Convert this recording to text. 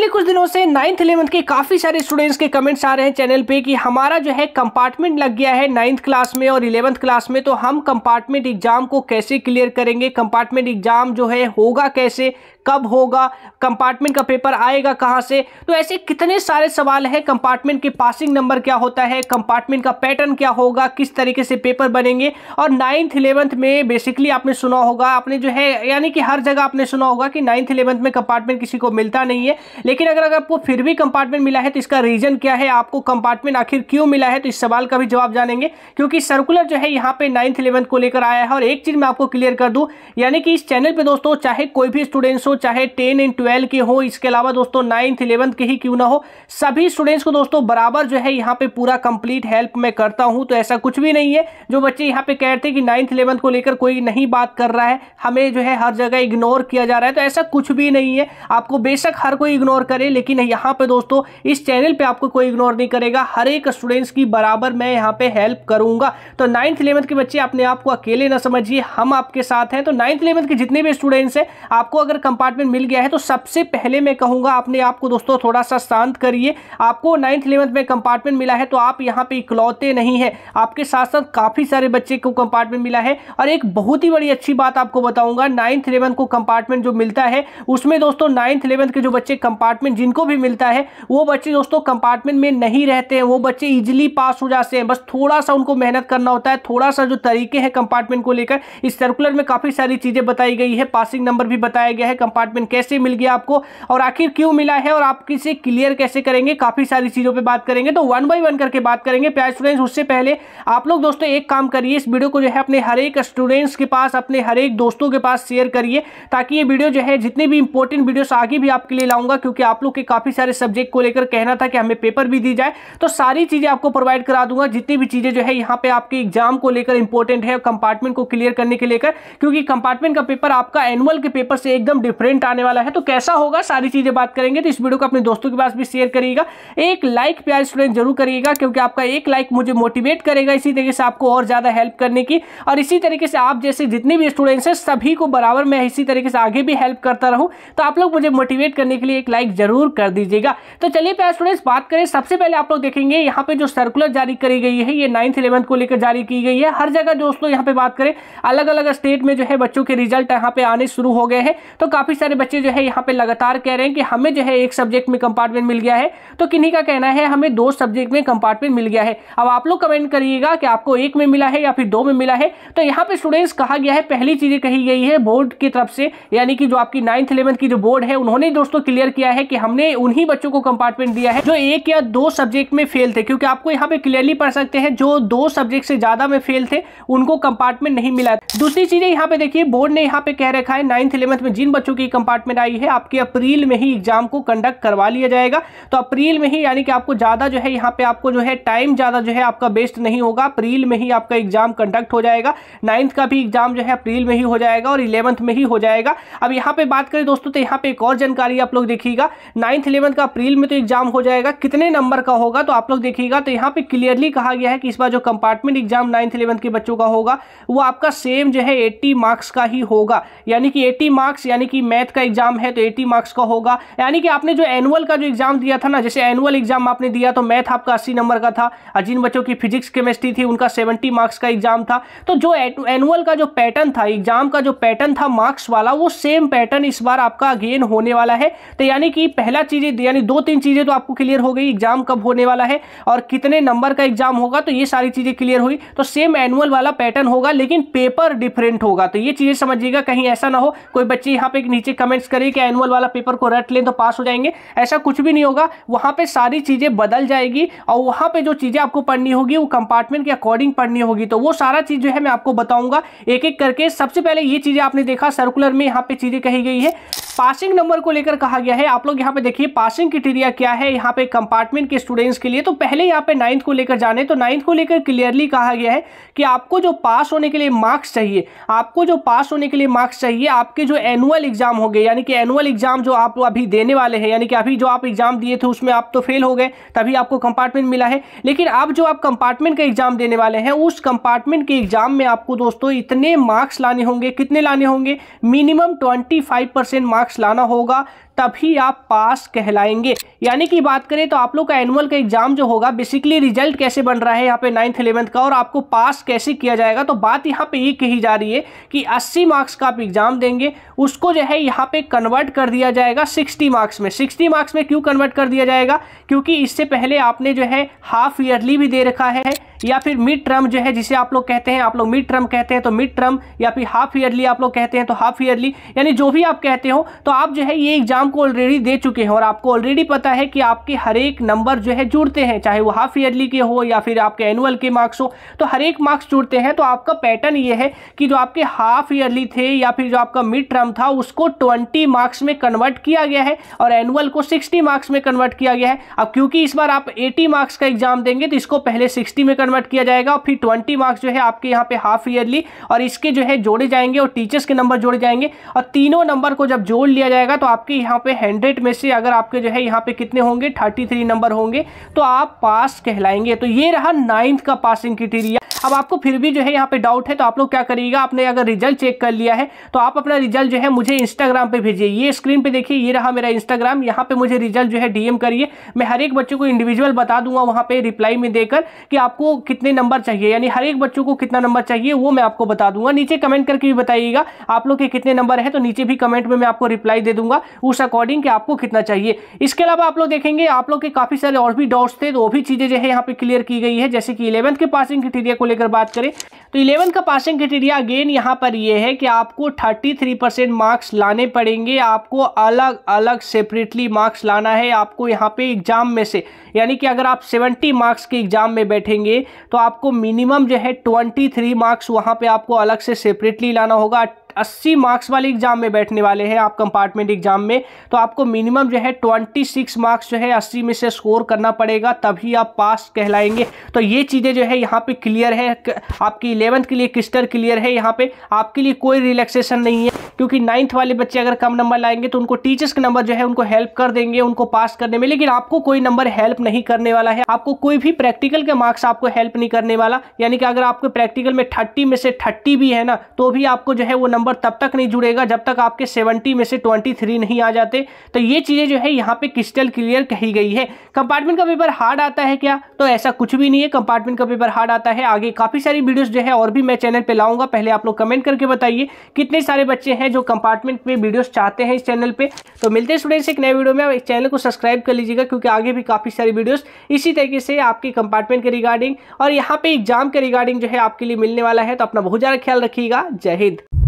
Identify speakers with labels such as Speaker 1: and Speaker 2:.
Speaker 1: पिछले कुछ दिनों से नाइन्थ इलेवंथ के काफ़ी सारे स्टूडेंट्स के कमेंट्स आ रहे हैं चैनल पे कि हमारा जो है कंपार्टमेंट लग गया है नाइन्थ क्लास में और इलेवंथ क्लास में तो हम कंपार्टमेंट एग्जाम को कैसे क्लियर करेंगे कंपार्टमेंट एग्जाम जो है होगा कैसे कब होगा कंपार्टमेंट का पेपर आएगा कहाँ से तो ऐसे कितने सारे सवाल हैं कंपार्टमेंट के पासिंग नंबर क्या होता है कंपार्टमेंट का पैटर्न क्या होगा किस तरीके से पेपर बनेंगे और नाइन्थ इलेवंथ में बेसिकली आपने सुना होगा आपने जो है यानी कि हर जगह आपने सुना होगा कि नाइन्थ इलेवंथ में कंपार्टमेंट किसी को मिलता नहीं है लेकिन अगर अगर आपको फिर भी कंपार्टमेंट मिला है तो इसका रीजन क्या है आपको कंपार्टमेंट आखिर क्यों मिला है तो इस सवाल का भी जवाब जानेंगे क्योंकि सर्कुलर जो है यहाँ पे नाइन्थ इलेवंथ को लेकर आया है और एक चीज़ मैं आपको क्लियर कर दूँ यानी कि इस चैनल पर दोस्तों चाहे कोई भी स्टूडेंट्स हो चाहे टेन एंड ट्वेल्व के हो इसके अलावा दोस्तों नाइन्थ इलेवंथ के ही क्यों ना हो सभी स्टूडेंट्स को दोस्तों बराबर जो है यहाँ पे पूरा कंप्लीट हेल्प मैं करता हूँ तो ऐसा कुछ भी नहीं है जो बच्चे यहाँ पे कह रहे थे कि नाइन्थ इलेवंथ को लेकर कोई नहीं बात कर रहा है हमें जो है हर जगह इग्नोर किया जा रहा है तो ऐसा कुछ भी नहीं है आपको बेशक हर कोई इग्नोर करे लेकिन यहाँ पर दोस्तों इस चैनल पर आपको कोई इग्नोर नहीं करेगा हर एक स्टूडेंट्स की बराबर मैं यहाँ पर हेल्प करूँगा तो नाइन्थ इलेवंथ के बच्चे अपने आप को अकेले ना समझिए हम आपके साथ हैं तो नाइन्थ इलेवंथ के जितने भी स्टूडेंट्स हैं आपको अगर कंप्लीट कंपार्टमेंट मिल गया है तो सबसे पहले मैं कहूँगा अपने आप को दोस्तों थोड़ा सा शांत करिए आपको नाइन्थ इलेवंथ में कंपार्टमेंट मिला है तो आप यहाँ पे इकलौते नहीं है आपके साथ साथ काफ़ी सारे बच्चे को कंपार्टमेंट मिला है और एक बहुत ही बड़ी अच्छी बात आपको बताऊँगा नाइन्थ इलेवंथ को कंपार्टमेंट जो मिलता है उसमें दोस्तों नाइन्थ इलेवंथ के जो बच्चे कंपार्टमेंट जिनको भी मिलता है वो बच्चे दोस्तों कंपार्टमेंट में नहीं रहते हैं वो बच्चे इजिली पास हो जाते हैं बस थोड़ा सा उनको मेहनत करना होता है थोड़ा सा जो तरीके हैं कंपार्टमेंट को लेकर इस सर्कुलर में काफ़ी सारी चीज़ें बताई गई है पासिंग नंबर भी बताया गया है कंपार्टमेंट कैसे मिल गया आपको और आखिर क्यों मिला है और आप किसे क्लियर कैसे करेंगे काफ़ी सारी चीज़ों पर बात करेंगे तो वन बाई वन करके बात करेंगे प्यार स्टूडेंट्स उससे पहले आप लोग दोस्तों एक काम करिए इस वीडियो को जो है अपने हर एक स्टूडेंट्स के पास अपने हर एक दोस्तों के पास शेयर करिए ताकि ये वीडियो जो है जितने भी इंपॉर्टेंट वीडियोस आगे भी आपके लिए लाऊंगा क्योंकि आप लोग के काफ़ी सारे सब्जेक्ट को लेकर कहना था कि हमें पेपर भी दी जाए तो सारी चीज़ें आपको प्रोवाइड करा दूंगा जितनी भी चीज़ें जो है यहाँ पे आपके एग्जाम को लेकर इंपॉर्टेंट है कंपार्टमेंट को क्लियर करने के लेकर क्योंकि कंपार्टमेंट का पेपर आपका एनुअल के पेपर से एकदम प्रिंट आने वाला है तो कैसा होगा सारी चीज़ें बात करेंगे तो इस वीडियो को अपने दोस्तों के पास भी शेयर करिएगा एक लाइक प्यार स्टूडेंट जरूर करिएगा क्योंकि आपका एक लाइक मुझे मोटिवेट करेगा इसी तरीके से आपको और ज़्यादा हेल्प करने की और इसी तरीके से आप जैसे जितने भी स्टूडेंट्स हैं सभी को बराबर मैं इसी तरीके से आगे भी हेल्प करता रहूँ तो आप लोग मुझे मोटिवेट करने के लिए एक लाइक जरूर कर दीजिएगा तो चलिए प्यार स्टूडेंट्स बात करें सबसे पहले आप लोग देखेंगे यहाँ पे जो सर्कुलर जारी करी गई है ये नाइन्थ इलेवंथ को लेकर जारी की गई है हर जगह दोस्तों यहाँ पे बात करें अलग अलग स्टेट में जो है बच्चों के रिजल्ट यहाँ पे आने शुरू हो गए हैं तो काफ़ी काफ़ी सारे बच्चे जो है यहाँ पे लगातार कह रहे हैं कि हमें जो है एक सब्जेक्ट में कंपार्टमेंट मिल गया है तो किन्हीं का कहना है हमें दो सब्जेक्ट में कंपार्टमेंट मिल गया है अब आप लोग कमेंट करिएगा कि आपको एक में मिला है या फिर दो में मिला है तो यहाँ पे स्टूडेंट्स कहा गया है पहली चीज़ें कही गई है बोर्ड की तरफ से यानी कि जो आपकी नाइन्थ इलेवंथ की जो बोर्ड है उन्होंने दोस्तों क्लियर किया है कि हमने उन्हीं बच्चों को कंपार्टमेंट दिया है जो एक या दो सब्जेक्ट में फेल थे क्योंकि आपको यहाँ पे क्लियरली पढ़ सकते हैं जो दो सब्जेक्ट से ज़्यादा में फेल थे उनको कंपार्टमेंट नहीं मिला दूसरी चीज़ें यहाँ पे देखिए बोर्ड ने यहाँ पे कह रखा है नाइन्थ इलेवंथ में जिन बच्चों की कंपार्टमेंट आई है आपके अप्रैल में ही एग्जाम को कंडक्ट करवा लिया जाएगा तो अप्रैल में ही यानी कि आपको ज़्यादा जो है यहाँ पे आपको जो है टाइम ज़्यादा जो है आपका वेस्ट नहीं होगा अप्रैल में ही आपका एग्जाम कंडक्ट हो जाएगा नाइन्थ का भी एग्जाम जो है अप्रैल में ही हो जाएगा और इलेवंथ में ही हो जाएगा अब यहाँ पे बात करें दोस्तों तो यहाँ पे एक और जानकारी आप लोग देखिएगा नाइन्थ इलेवंथ का अप्रैल में तो एग्जाम हो जाएगा कितने नंबर का होगा तो आप लोग देखिएगा तो यहाँ पे क्लियरली कहा गया है कि इस बार जो कंपार्टमेंट एग्जाम नाइन्थ इलेवंथ के बच्चों का होगा वो आपका सेम जो है एट्टी मार्क्स का ही होगा यानी कि एट्टी मार्क्स यानी कि मैथ का एग्जाम है तो एटी मार्क्स का होगा यानी कि आपने जो एनुअल का जो एग्जाम दिया था ना जैसे एनुअल एग्जाम आपने दिया तो मैथ आपका अस्सी नंबर का था और जिन बच्चों की फिजिक्स केमिस्ट्री थी उनका सेवेंटी मार्क्स का एग्जाम था तो जो एनुअल का जो पैटर्न था एग्जाम का जो पैटर्न था मार्क्स वाला वो सेम पैटर्न इस बार आपका अगेन होने वाला है तो यानी कि पहला चीज़ें यानी दो तीन चीज़ें तो आपको क्लियर हो गई एग्जाम कब होने वाला है और कितने नंबर का एग्जाम होगा तो ये सारी चीज़ें क्लियर हुई तो सेम एनुअल वाला पैटर्न होगा लेकिन पेपर डिफरेंट होगा तो ये चीज़ें समझिएगा कहीं ऐसा ना हो कोई बच्चे यहाँ पर नीचे कमेंट्स करिए कि एनुअल वाला पेपर को रट लें तो पास हो जाएंगे ऐसा कुछ भी नहीं होगा वहाँ पर सारी चीज़ें बदल जाएगी और वहाँ पर जो चीज़ें आपको पढ़नी होगी वो कंपार्टमेंट के अकॉर्डिंग पढ़नी होगी तो वो सारा चीज़ जो है मैं आपको बताऊँगा एक एक करके सबसे पहले ये चीज़ें आपने देखा सर्कुलर में यहाँ पर चीज़ें कही गई है पासिंग नंबर को लेकर कहा गया है आप लोग यहाँ पे देखिए पासिंग क्रिटेरिया क्या है यहाँ पे कंपार्टमेंट के स्टूडेंट्स के लिए तो पहले यहाँ पे नाइन्थ को लेकर जाने तो नाइन्थ को लेकर क्लियरली कहा गया है कि आपको जो पास होने के लिए मार्क्स चाहिए आपको जो पास होने के लिए मार्क्स चाहिए आपके जो एनुअल एग्जाम एग्जाम हो गए यानी कि एनुअल एग्जाम जो आप अभी देने वाले हैं यानी कि अभी जो आप एग्जाम दिए थे उसमें आप तो फेल हो गए तभी आपको कंपार्टमेंट मिला है लेकिन अब जो आप कंपार्टमेंट का एग्जाम देने वाले हैं उस कंपार्टमेंट के एग्जाम में आपको दोस्तों इतने मार्क्स लाने होंगे कितने लाने होंगे मिनिमम ट्वेंटी मार्क्स लाना होगा तभी आप पास कहलाएंगे यानी कि बात करें तो आप लोग का एनुअल का एग्जाम जो होगा बेसिकली रिजल्ट कैसे बन रहा है यहाँ पे नाइन्थ इलेवंथ का और आपको पास कैसे किया जाएगा तो बात यहाँ पे ये कही जा रही है कि 80 मार्क्स का आप एग्जाम देंगे उसको जो है यहाँ पे कन्वर्ट कर दिया जाएगा 60 मार्क्स में 60 मार्क्स में क्यों कन्वर्ट कर दिया जाएगा क्योंकि इससे पहले आपने जो है हाफ ईयरली भी दे रखा है या फिर मिड टर्म जो है जिसे आप लोग कहते हैं आप लोग मिड टर्म कहते हैं तो मिड टर्म या फिर हाफ ईयरली आप लोग कहते हैं तो हाफ ईयरली यानी जो भी आप कहते हो तो आप जो है ये एग्जाम को ऑलरेडी दे चुके हैं और आपको ऑलरेडी पता है कि आपके हर एक नंबर जो है जुड़ते हैं चाहे वो हाफ ईयरली के हो या फिर आपके एनुअल के मार्क्स हो तो हर एक मार्क्स जुड़ते हैं तो आपका पैटर्न ये है कि जो आपके हाफ ईयरली थे या फिर जो आपका मिड टर्म था उसको ट्वेंटी मार्क्स में कन्वर्ट किया गया है और एनुअल को सिक्सटी मार्क्स में कन्वर्ट किया गया है अब क्योंकि इस बार आप एटी मार्क्स का एग्जाम देंगे तो इसको पहले सिक्सटी में कन्वर्ट किया जाएगा और फिर ट्वेंटी मार्क्स जो है आपके यहाँ पे हाफ ईयरली और इसके जो है जोड़े जाएंगे और टीचर्स के नंबर जोड़े जाएंगे और तीनों नंबर को जब जोड़ लिया जाएगा तो आपके यहाँ पे हंड्रेड में से अगर आपके जो है यहाँ पे कितने होंगे थर्टी थ्री नंबर होंगे तो आप पास कहलाएंगे तो ये रहा नाइन्थ का पासिंग क्रिटेरिया अब आपको फिर भी जो है यहाँ पे डाउट है तो आप लोग क्या करिएगा आपने अगर रिजल्ट चेक कर लिया है तो आप अपना रिजल्ट जो है मुझे इंस्टाग्राम पे भेजिए ये स्क्रीन पे देखिए ये रहा मेरा इंस्टाग्राम यहाँ पे मुझे रिजल्ट जो है डीएम करिए मैं हर एक बच्चे को इंडिविजुअल बता दूंगा वहाँ पे रिप्लाई में देकर कि आपको कितने नंबर चाहिए यानी हर एक बच्चों को कितना नंबर चाहिए वो मैं आपको बता दूंगा नीचे कमेंट करके भी बताइएगा आप लोग के कितने नंबर है तो नीचे भी कमेंट में मैं आपको रिप्लाई दे दूंगा उस अकॉर्डिंग कि आपको कितना चाहिए इसके अलावा आप लोग देखेंगे आप लोग के काफ़ी सारे और भी डाउट्स थे तो वो भी चीज़ें जो है यहाँ पे क्लियर की गई है जैसे कि इलेवंथ के पासिंग क्रिटेरिया को लेकर बात करें तो इलेवंथ का पासिंग क्रिटेरिया अगेन यहाँ पर यह है कि आपको थर्टी थ्री परसेंट मार्क्स लाने पड़ेंगे आपको अलग अलग सेपरेटली मार्क्स लाना है आपको यहाँ पे एग्जाम में से यानी कि अगर आप सेवेंटी मार्क्स के एग्जाम में बैठेंगे तो आपको मिनिमम जो है ट्वेंटी थ्री मार्क्स वहाँ पे आपको अलग से सेपरेटली लाना होगा अस्सी मार्क्स वाले एग्जाम में बैठने वाले हैं आप कंपार्टमेंट एग्जाम में तो आपको मिनिमम जो है ट्वेंटी सिक्स मार्क्स जो है अस्सी में से स्कोर करना पड़ेगा तभी आप पास कहलाएंगे तो ये चीज़ें जो है यहाँ पे क्लियर है आपकी इलेवंथ के लिए क्रिस्टर क्लियर है यहाँ पे आपके लिए कोई रिलैक्सेशन नहीं है क्योंकि नाइन्थ वाले बच्चे अगर कम नंबर लाएंगे तो उनको टीचर्स का नंबर जो है उनको हेल्प कर देंगे उनको पास करने में लेकिन आपको कोई नंबर हेल्प नहीं करने वाला है आपको कोई भी प्रैक्टिकल के मार्क्स आपको हेल्प नहीं करने वाला यानी कि अगर आपको प्रैक्टिकल में थर्टी में से थर्टी भी है ना तो भी आपको जो है वो नंबर नंबर तब तक नहीं जुड़ेगा जब तक आपके सेवेंटी में से ट्वेंटी थ्री नहीं आ जाते तो ये चीज़ें जो है यहाँ पे क्रिस्टल क्लियर कही गई है कंपार्टमेंट का पेपर हार्ड आता है क्या तो ऐसा कुछ भी नहीं है कंपार्टमेंट का पेपर हार्ड आता है आगे काफ़ी सारी वीडियोज़ जो है और भी मैं चैनल पर लाऊंगा पहले आप लोग कमेंट करके बताइए कितने सारे बच्चे हैं जो कंपार्टमेंट में वीडियोज़ चाहते हैं इस चैनल पर तो मिलते स्टूडेंट्स एक नए वीडियो में इस चैनल को सब्सक्राइब कर लीजिएगा क्योंकि आगे भी काफ़ी सारी वीडियोज़ इसी तरीके से आपके कंपार्टमेंट के रिगार्डिंग और यहाँ पर एग्जाम के रिगार्डिंग जो है आपके लिए मिलने वाला है तो अपना बहुत ज़्यादा ख्याल रखिएगा जय हिंद